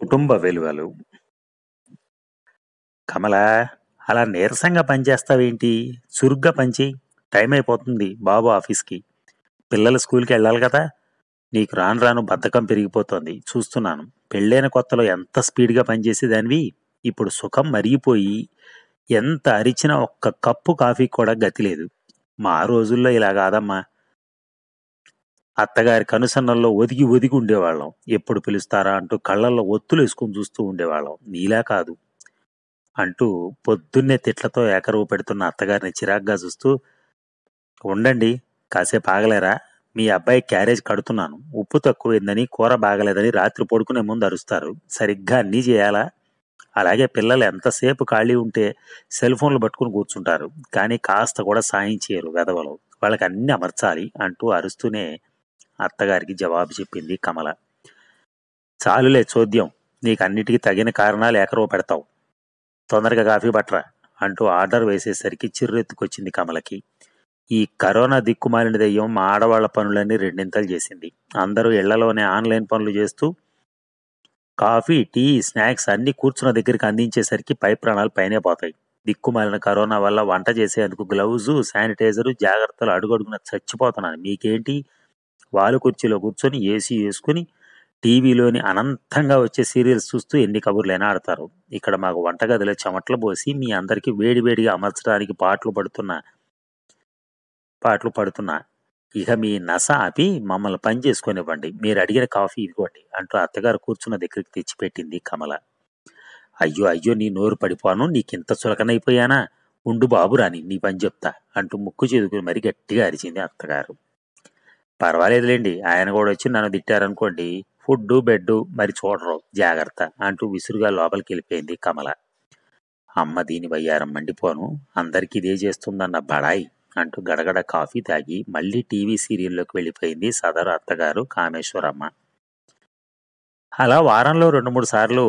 కుటుంబ విలువలు కమలా అలా నీరసంగా పనిచేస్తావేంటి చురుగ్గా పంచి టైం అయిపోతుంది బాబు ఆఫీస్కి పిల్లలు స్కూల్కి వెళ్ళాలి కదా నీకు రాను రాను బద్ధకం పెరిగిపోతుంది చూస్తున్నాను పెళ్ళైన కొత్తలో ఎంత స్పీడ్గా పనిచేసేదానివి ఇప్పుడు సుఖం మరిగిపోయి ఎంత అరిచినా ఒక్క కప్పు కాఫీ కూడా గతి లేదు మా రోజుల్లో ఇలా కాదమ్మా అత్తగారి కనుసన్నల్లో ఒదిగి ఒదిగి ఉండేవాళ్ళం ఎప్పుడు పిలుస్తారా అంటూ కళ్ళల్లో ఒత్తులు వేసుకుని చూస్తూ ఉండేవాళ్ళం నీలా కాదు అంటూ పొద్దున్నే తిట్లతో ఏకరువు పెడుతున్న అత్తగారిని చిరాగ్గా చూస్తూ ఉండండి కాసేపు ఆగలేరా మీ అబ్బాయి క్యారేజ్ కడుతున్నాను ఉప్పు తక్కువైందని కూర బాగలేదని రాత్రి పడుకునే ముందు అరుస్తారు సరిగ్గా అన్నీ చేయాలా అలాగే పిల్లలు ఎంతసేపు ఖాళీ ఉంటే సెల్ ఫోన్లు పట్టుకుని కూర్చుంటారు కానీ కాస్త కూడా సాయం చేయరు వెధవలు వాళ్ళకి అన్నీ అమర్చాలి అంటూ అరుస్తూనే అత్తగారికి జవాబు చెప్పింది కమల చాలులే చోద్యం నీకు అన్నిటికీ తగిన కారణాలు ఏకరవ పెడతావు తొందరగా కాఫీ పట్టరా అంటూ ఆర్డర్ వేసేసరికి చిర్రెత్తుకొచ్చింది కమలకి ఈ కరోనా దిక్కుమాలిన దెయ్యం మా ఆడవాళ్ల పనులన్నీ రెండింతలు చేసింది అందరూ ఇళ్లలోనే ఆన్లైన్ పనులు చేస్తూ కాఫీ టీ స్నాక్స్ అన్నీ కూర్చున్న దగ్గరికి అందించేసరికి పై ప్రాణాలు పైనే పోతాయి దిక్కుమాలిన కరోనా వల్ల వంట చేసేందుకు గ్లౌజు శానిటైజరు జాగ్రత్తలు అడుగడుగున చచ్చిపోతున్నాను మీకేంటి వాలు కుర్చీలో కూర్చొని ఏసీ వేసుకుని టీవీలోని అనంతంగా వచ్చే సీరియల్స్ చూస్తూ ఎన్ని కబుర్లు ఎనాడతారు ఇక్కడ మాకు వంటగదిలో చెమట్లు పోసి మీ అందరికీ వేడివేడిగా అమర్చడానికి పాటలు పడుతున్నా పాటలు పడుతున్నా ఇక మీ నస ఆపి మమ్మల్ని పని చేసుకునివ్వండి మీరు అడిగిన కాఫీ ఇవ్వండి అంటూ అత్తగారు కూర్చున్న దగ్గరికి తెచ్చిపెట్టింది కమల అయ్యో అయ్యో నీ నోరు పడిపోను నీకింత చులకనైపోయానా ఉండు బాబురాని నీ పని చెప్తా అంటూ ముక్కు చేదుకుని మరీ గట్టిగా అరిచింది అత్తగారు పర్వాలేదులేండి ఆయన కూడా వచ్చి నన్ను తిట్టారనుకోండి ఫుడ్డు బెడ్డు మరి చూడరు జాగ్రత్త అంటూ విసురుగా లోపలికి వెళ్ళిపోయింది కమల అమ్మ దీని వయ్యారం మండిపోను అందరికీ ఇదే చేస్తుందన్న బడాయి అంటూ గడగడ కాఫీ తాగి మళ్ళీ టీవీ సీరియల్లోకి వెళ్ళిపోయింది సదరు అత్తగారు కామేశ్వరమ్మ అలా వారంలో రెండు మూడు సార్లు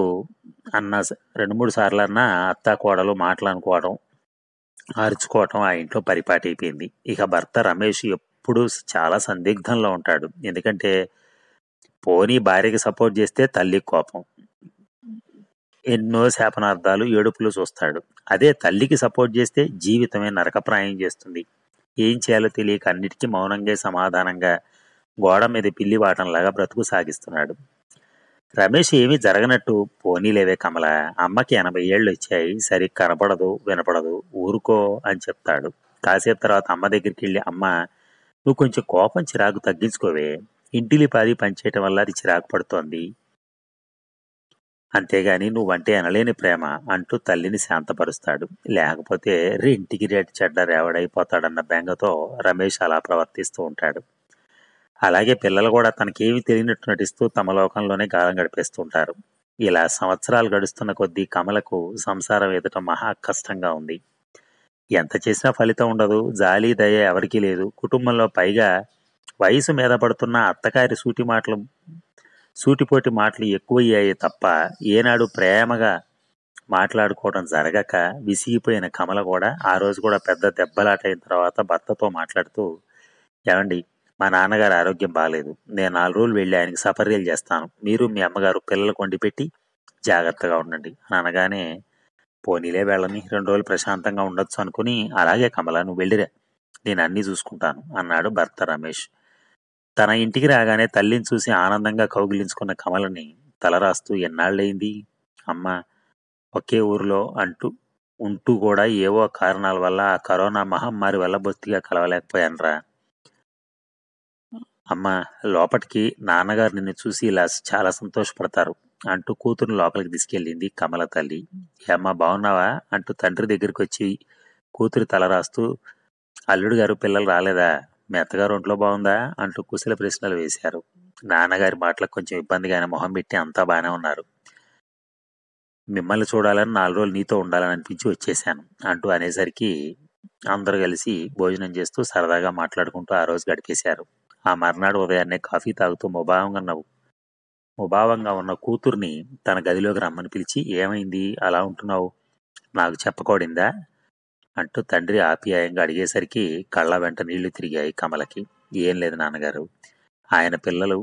అన్న రెండు మూడు సార్లు అన్న అత్త కోడలు మాట్లాడుకోవడం అరుచుకోవటం ఆ ఇంట్లో పరిపాటి అయిపోయింది ఇక భర్త రమేష్ ఎప్పుడు చాలా సందిగ్ధంలో ఉంటాడు ఎందుకంటే పోనీ భార్యకి సపోర్ట్ చేస్తే తల్లికి కోపం ఎన్నో శాపనార్థాలు ఏడుపులు చూస్తాడు అదే తల్లికి సపోర్ట్ చేస్తే జీవితమే నరకప్రాయం చేస్తుంది ఏం చేయాలో తెలియక అన్నిటికీ మౌనంగా సమాధానంగా గోడ మీద పిల్లి వాటంలాగా బ్రతుకు సాగిస్తున్నాడు రమేష్ ఏమీ జరగనట్టు పోనీలేవే కమల అమ్మకి ఎనభై ఏళ్ళు వచ్చాయి సరి కనపడదు వినపడదు ఊరుకో అని చెప్తాడు కాసేపు తర్వాత అమ్మ దగ్గరికి వెళ్ళి అమ్మ నువ్వు కొంచెం కోపం చిరాకు తగ్గించుకోవే ఇంటిలి పాది పనిచేయటం వల్ల అది చిరాకు పడుతోంది అంతేగాని నువ్వంటే అనలేని ప్రేమ అంటూ తల్లిని శాంతపరుస్తాడు లేకపోతే రెంటికి ఇంటికి రేటు చెడ్డ రేవడైపోతాడన్న బెంగతో రమేష్ అలా ప్రవర్తిస్తూ ఉంటాడు అలాగే పిల్లలు కూడా తనకేమి తెలియనట్టు నటిస్తూ తమ లోకంలోనే కాలం గడిపేస్తూ ఉంటారు ఇలా సంవత్సరాలు గడుస్తున్న కొద్దీ కమలకు సంసారం ఎదటం మహా కష్టంగా ఉంది ఎంత చేసినా ఫలితం ఉండదు జాలి దయ ఎవరికీ లేదు కుటుంబంలో పైగా వయసు మీద పడుతున్న అత్తగారి సూటి మాటలు సూటిపోటి మాటలు ఎక్కువయ్యాయి తప్ప ఏనాడు ప్రేమగా మాట్లాడుకోవడం జరగక విసిగిపోయిన కమల కూడా ఆ రోజు కూడా పెద్ద దెబ్బలాట అయిన తర్వాత భర్తతో మాట్లాడుతూ ఏమండి మా నాన్నగారు ఆరోగ్యం బాగాలేదు నేను నాలుగు రోజులు వెళ్ళి ఆయనకి సఫర్యలు చేస్తాను మీరు మీ అమ్మగారు పిల్లలకు వండి పెట్టి జాగ్రత్తగా ఉండండి అని అనగానే పోనీలే వెళ్ళని రెండు రోజులు ప్రశాంతంగా ఉండొచ్చు అనుకుని అలాగే కమల నువ్వు వెళ్ళిరా నేను అన్నీ చూసుకుంటాను అన్నాడు భర్త రమేష్ తన ఇంటికి రాగానే తల్లిని చూసి ఆనందంగా కౌగిలించుకున్న కమలని తలరాస్తూ ఎన్నాళ్ళైంది అమ్మ ఒకే ఊరిలో అంటూ ఉంటూ కూడా ఏవో కారణాల వల్ల ఆ కరోనా మహమ్మారి వల్ల బొత్తిగా కలవలేకపోయానరా అమ్మ లోపటికి నాన్నగారు నిన్ను చూసి ఇలా చాలా సంతోషపడతారు అంటూ కూతురుని లోపలికి తీసుకెళ్ళింది కమల తల్లి ఏమ్మా బాగున్నావా అంటూ తండ్రి దగ్గరికి వచ్చి కూతురు తల రాస్తూ అల్లుడు గారు పిల్లలు రాలేదా మెత్తగారు ఒంట్లో బాగుందా అంటూ కుశల ప్రశ్నలు వేశారు నాన్నగారి మాటలకు కొంచెం ఇబ్బందిగానే మొహం పెట్టి అంతా బాగానే ఉన్నారు మిమ్మల్ని చూడాలని నాలుగు రోజులు నీతో ఉండాలని అనిపించి వచ్చేసాను అంటూ అనేసరికి అందరూ కలిసి భోజనం చేస్తూ సరదాగా మాట్లాడుకుంటూ ఆ రోజు గడిపేశారు ఆ మర్నాడు ఉదయాన్నే కాఫీ తాగుతూ ముభావంగా నవ్వు ముభావంగా ఉన్న కూతుర్ని తన గదిలోకి రమ్మని పిలిచి ఏమైంది అలా ఉంటున్నావు నాకు చెప్పకూడిందా అంటూ తండ్రి ఆప్యాయంగా అడిగేసరికి కళ్ళ వెంట నీళ్లు తిరిగాయి కమలకి ఏం లేదు నాన్నగారు ఆయన పిల్లలు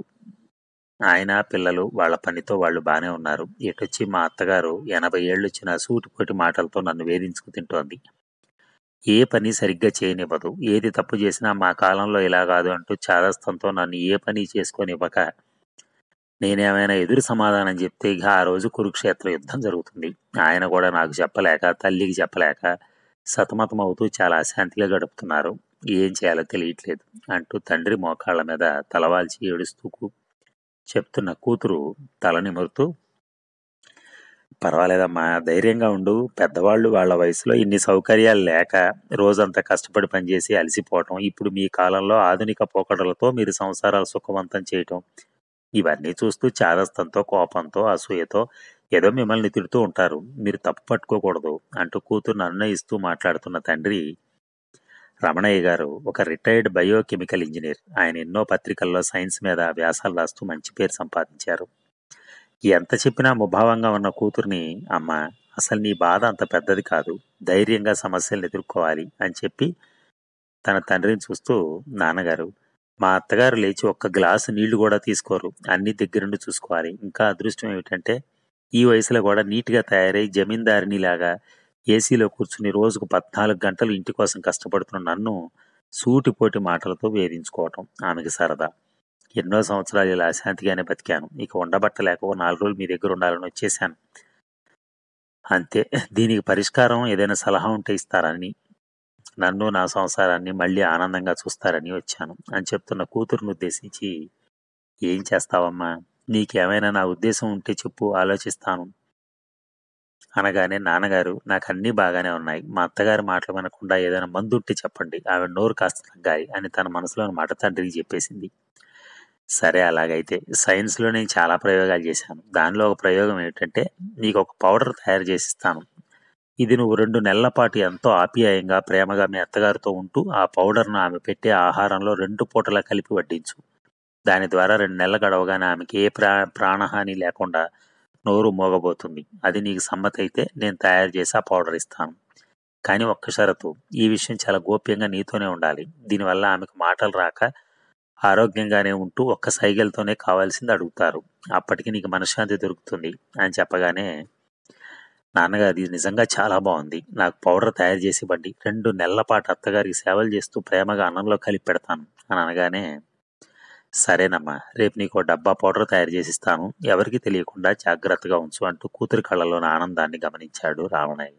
ఆయన పిల్లలు వాళ్ళ పనితో వాళ్ళు బాగానే ఉన్నారు ఎటొచ్చి మా అత్తగారు ఎనభై ఏళ్ళొచ్చిన సూటిపోటి మాటలతో నన్ను వేధించుకు తింటోంది ఏ పని సరిగ్గా చేయనివ్వదు ఏది తప్పు చేసినా మా కాలంలో ఇలా కాదు అంటూ చాదస్తంతో నన్ను ఏ పని చేసుకొనివ్వక నేనేమైనా ఎదురు సమాధానం చెప్తే ఇక ఆ రోజు కురుక్షేత్ర యుద్ధం జరుగుతుంది ఆయన కూడా నాకు చెప్పలేక తల్లికి చెప్పలేక సతమతమవుతూ చాలా అశాంతిగా గడుపుతున్నారు ఏం చేయాలో తెలియట్లేదు అంటూ తండ్రి మోకాళ్ల మీద తలవాల్చి ఏడుస్తూ చెప్తున్న కూతురు తల నిమురుతూ పర్వాలేదమ్మా ధైర్యంగా ఉండు పెద్దవాళ్ళు వాళ్ళ వయసులో ఇన్ని సౌకర్యాలు లేక రోజంతా కష్టపడి పనిచేసి అలసిపోవటం ఇప్పుడు మీ కాలంలో ఆధునిక పోకడలతో మీరు సంసారాలు సుఖవంతం చేయటం ఇవన్నీ చూస్తూ చాదస్తంతో కోపంతో అసూయతో ఏదో మిమ్మల్ని తిడుతూ ఉంటారు మీరు తప్పు పట్టుకోకూడదు అంటూ కూతురును అన్నయిస్తూ మాట్లాడుతున్న తండ్రి రమణయ్య గారు ఒక రిటైర్డ్ బయోకెమికల్ ఇంజనీర్ ఆయన ఎన్నో పత్రికల్లో సైన్స్ మీద వ్యాసాలు రాస్తూ మంచి పేరు సంపాదించారు ఎంత చెప్పినా ముభావంగా ఉన్న కూతుర్ని అమ్మ అసలు నీ బాధ అంత పెద్దది కాదు ధైర్యంగా సమస్యలను ఎదుర్కోవాలి అని చెప్పి తన తండ్రిని చూస్తూ నాన్నగారు మా అత్తగారు లేచి ఒక్క గ్లాసు నీళ్లు కూడా తీసుకోరు అన్ని దగ్గరుండి చూసుకోవాలి ఇంకా అదృష్టం ఏమిటంటే ఈ వయసులో కూడా నీట్గా తయారై లాగా ఏసీలో కూర్చుని రోజుకు పద్నాలుగు గంటలు ఇంటి కోసం కష్టపడుతున్న నన్ను సూటిపోటి మాటలతో వేధించుకోవటం ఆమెకి సరదా ఎన్నో సంవత్సరాలు ఇలా అశాంతిగానే బతికాను ఇక ఉండబట్టలేక ఓ నాలుగు రోజులు మీ దగ్గర ఉండాలని వచ్చేసాను అంతే దీనికి పరిష్కారం ఏదైనా సలహా ఉంటే ఇస్తారని నన్ను నా సంసారాన్ని మళ్ళీ ఆనందంగా చూస్తారని వచ్చాను అని చెప్తున్న కూతురును ఉద్దేశించి ఏం చేస్తావమ్మా నీకేమైనా నా ఉద్దేశం ఉంటే చెప్పు ఆలోచిస్తాను అనగానే నాన్నగారు నాకు అన్నీ బాగానే ఉన్నాయి మా అత్తగారి మాటలు వినకుండా ఏదైనా మందు ఉంటే చెప్పండి ఆవిడ నోరు కాస్త తగ్గాయి అని తన మనసులోని మాట తండ్రికి చెప్పేసింది సరే అలాగైతే సైన్స్లో నేను చాలా ప్రయోగాలు చేశాను దానిలో ఒక ప్రయోగం ఏమిటంటే నీకు ఒక పౌడర్ తయారు చేసిస్తాను ఇది నువ్వు రెండు నెలల పాటు ఎంతో ఆప్యాయంగా ప్రేమగా మీ అత్తగారితో ఉంటూ ఆ పౌడర్ను ఆమె పెట్టే ఆహారంలో రెండు పూటలా కలిపి వడ్డించు దాని ద్వారా రెండు నెలలు గడవగానే ఆమెకి ఏ ప్రా ప్రాణహాని లేకుండా నోరు మోగబోతుంది అది నీకు సమ్మతైతే నేను తయారు చేసి ఆ పౌడర్ ఇస్తాను కానీ ఒక్క షరతు ఈ విషయం చాలా గోప్యంగా నీతోనే ఉండాలి దీనివల్ల ఆమెకు మాటలు రాక ఆరోగ్యంగానే ఉంటూ ఒక్క సైకిల్తోనే కావాల్సింది అడుగుతారు అప్పటికి నీకు మనశ్శాంతి దొరుకుతుంది అని చెప్పగానే నాన్నగారు ఇది నిజంగా చాలా బాగుంది నాకు పౌడర్ తయారు చేసి బండి రెండు నెలల పాటు అత్తగారికి సేవలు చేస్తూ ప్రేమగా అన్నంలో కలిపి పెడతాను అని అనగానే సరేనమ్మా రేపు నీకు డబ్బా పౌడర్ తయారు చేసిస్తాను ఎవరికి తెలియకుండా జాగ్రత్తగా ఉంచు అంటూ కూతురి కళ్ళలోని ఆనందాన్ని గమనించాడు రావణయ్య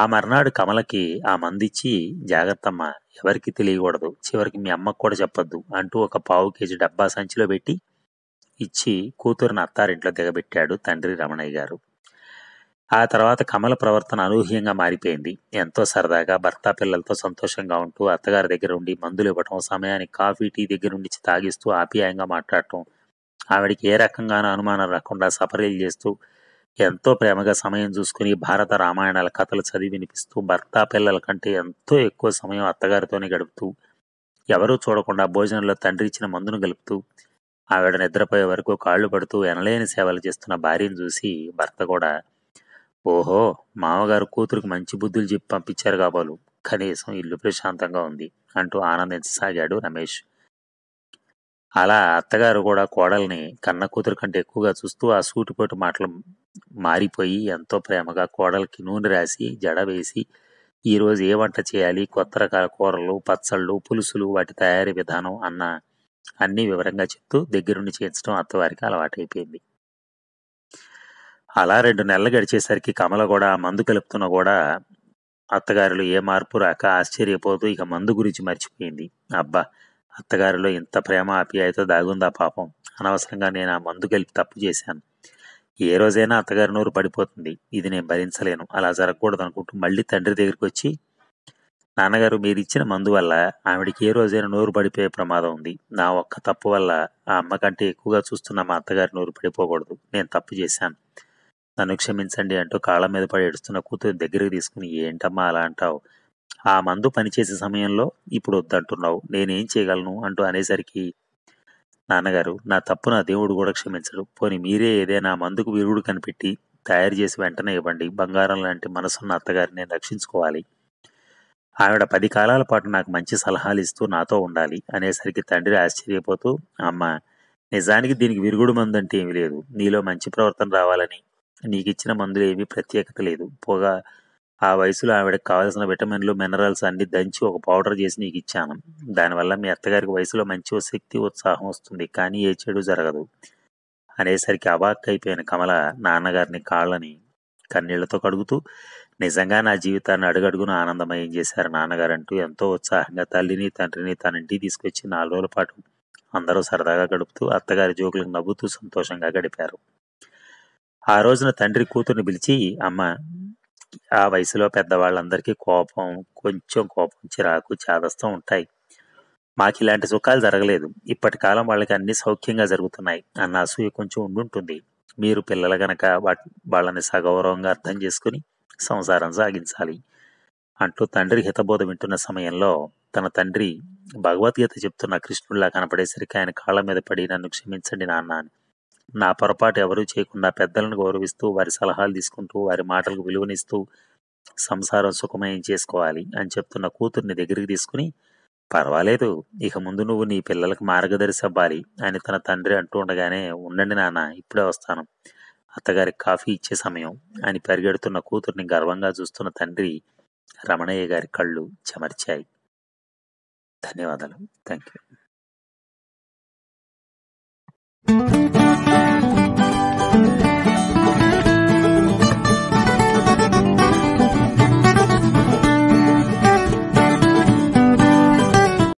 ఆ మర్నాడు కమలకి ఆ మందిచ్చి జాగ్రత్తమ్మ ఎవరికి తెలియకూడదు చివరికి మీ అమ్మకు కూడా చెప్పొద్దు అంటూ ఒక పావు కేజీ డబ్బా సంచిలో పెట్టి ఇచ్చి కూతురుని అత్తారింట్లో దిగబెట్టాడు తండ్రి రమణయ్య గారు ఆ తర్వాత కమల ప్రవర్తన అనూహ్యంగా మారిపోయింది ఎంతో సరదాగా భర్త పిల్లలతో సంతోషంగా ఉంటూ అత్తగారి దగ్గర ఉండి మందులు ఇవ్వటం సమయానికి కాఫీ టీ దగ్గర ఉండి తాగిస్తూ ఆప్యాయంగా మాట్లాడటం ఆవిడికి ఏ రకంగానూ అనుమానం రాకుండా సఫరీలు చేస్తూ ఎంతో ప్రేమగా సమయం చూసుకుని భారత రామాయణాల కథలు చదివి వినిపిస్తూ భర్త పిల్లల కంటే ఎంతో ఎక్కువ సమయం అత్తగారితోనే గడుపుతూ ఎవరూ చూడకుండా భోజనంలో తండ్రి ఇచ్చిన మందును గలుపుతూ ఆవిడ నిద్రపోయే వరకు కాళ్ళు పడుతూ ఎనలేని సేవలు చేస్తున్న భార్యను చూసి భర్త కూడా ఓహో మామగారు కూతురికి మంచి బుద్ధులు చెప్పి పంపించారు కాబోలు కనీసం ఇల్లు ప్రశాంతంగా ఉంది అంటూ ఆనందించసాగాడు రమేష్ అలా అత్తగారు కూడా కోడల్ని కన్న కూతురు కంటే ఎక్కువగా చూస్తూ ఆ సూటిపోటు మాటలు మారిపోయి ఎంతో ప్రేమగా కోడలికి నూనె రాసి జడ వేసి ఈరోజు ఏ వంట చేయాలి కొత్త రకాల కూరలు పచ్చళ్ళు పులుసులు వాటి తయారీ విధానం అన్న అన్నీ వివరంగా చెప్తూ దగ్గరుండి చేయించడం అత్తవారికి అలవాటైపోయింది అలా రెండు నెలలు గడిచేసరికి కమల కూడా మందు కలుపుతున్న కూడా అత్తగారులు ఏ మార్పు రాక ఆశ్చర్యపోతూ ఇక మందు గురించి మర్చిపోయింది అబ్బా అత్తగారిలో ఇంత ప్రేమ అయితే దాగుందా పాపం అనవసరంగా నేను ఆ మందు కలిపి తప్పు చేశాను ఏ రోజైనా అత్తగారి నోరు పడిపోతుంది ఇది నేను భరించలేను అలా జరగకూడదు అనుకుంటూ మళ్ళీ తండ్రి దగ్గరికి వచ్చి నాన్నగారు మీరు ఇచ్చిన మందు వల్ల ఆవిడికి ఏ రోజైనా నోరు పడిపోయే ప్రమాదం ఉంది నా ఒక్క తప్పు వల్ల ఆ అమ్మకంటే ఎక్కువగా చూస్తున్న మా అత్తగారి నోరు పడిపోకూడదు నేను తప్పు చేశాను నన్ను క్షమించండి అంటూ కాళ్ళ మీద పడి ఏడుస్తున్న కూతురు దగ్గరికి తీసుకుని ఏంటమ్మా అలా అంటావు ఆ మందు పనిచేసే సమయంలో ఇప్పుడు వద్దంటున్నావు నేనేం చేయగలను అంటూ అనేసరికి నాన్నగారు నా తప్పు నా దేవుడు కూడా క్షమించడు పోని మీరే ఏదైనా మందుకు విరుగుడు కనిపెట్టి తయారు చేసి వెంటనే ఇవ్వండి బంగారం లాంటి మనసున్న అత్తగారిని రక్షించుకోవాలి ఆవిడ పది కాలాల పాటు నాకు మంచి సలహాలు ఇస్తూ నాతో ఉండాలి అనేసరికి తండ్రి ఆశ్చర్యపోతూ అమ్మ నిజానికి దీనికి విరుగుడు మందు అంటే ఏమీ లేదు నీలో మంచి ప్రవర్తన రావాలని నీకు ఇచ్చిన మందులు ఏమీ ప్రత్యేకత లేదు పోగా ఆ వయసులో ఆవిడకి కావాల్సిన విటమిన్లు మినరల్స్ అన్ని దంచి ఒక పౌడర్ చేసి నీకు ఇచ్చాను దానివల్ల మీ అత్తగారికి వయసులో మంచి శక్తి ఉత్సాహం వస్తుంది కానీ ఏ చెడు జరగదు అనేసరికి అవాక్ అయిపోయిన కమల నాన్నగారిని కాళ్ళని కన్నీళ్లతో కడుగుతూ నిజంగా నా జీవితాన్ని అడుగడుగున ఆనందమయం చేశారు నాన్నగారు అంటూ ఎంతో ఉత్సాహంగా తల్లిని తండ్రిని తన ఇంటికి తీసుకొచ్చి నాలుగు రోజుల పాటు అందరూ సరదాగా గడుపుతూ అత్తగారి జోకులకు నవ్వుతూ సంతోషంగా గడిపారు ఆ రోజున తండ్రి కూతుర్ని పిలిచి అమ్మ ఆ వయసులో పెద్దవాళ్ళందరికీ కోపం కొంచెం కోపం చిరాకు చాదస్తం ఉంటాయి మాకు ఇలాంటి సుఖాలు జరగలేదు ఇప్పటి కాలం వాళ్ళకి అన్ని సౌఖ్యంగా జరుగుతున్నాయి అన్న అసూయ కొంచెం ఉండుంటుంది మీరు పిల్లలు గనక వాళ్ళని సగౌరవంగా అర్థం చేసుకుని సంసారం సాగించాలి అంటూ తండ్రి హితబోధ వింటున్న సమయంలో తన తండ్రి భగవద్గీత చెప్తున్న కృష్ణుడిలా కనపడేసరికి ఆయన కాళ్ళ మీద పడి నన్ను క్షమించండి నాన్న అని నా పొరపాటు ఎవరూ చేయకుండా పెద్దలను గౌరవిస్తూ వారి సలహాలు తీసుకుంటూ వారి మాటలకు విలువనిస్తూ సంసారం సుఖమయం చేసుకోవాలి అని చెప్తున్న కూతుర్ని దగ్గరికి తీసుకుని పర్వాలేదు ఇక ముందు నువ్వు నీ పిల్లలకు మార్గదర్శి అవ్వాలి అని తన తండ్రి అంటూ ఉండగానే ఉండండి నాన్న ఇప్పుడే వస్తాను అత్తగారికి కాఫీ ఇచ్చే సమయం అని పరిగెడుతున్న కూతుర్ని గర్వంగా చూస్తున్న తండ్రి రమణయ్య గారి కళ్ళు చెమర్చాయి ధన్యవాదాలు థ్యాంక్ యూ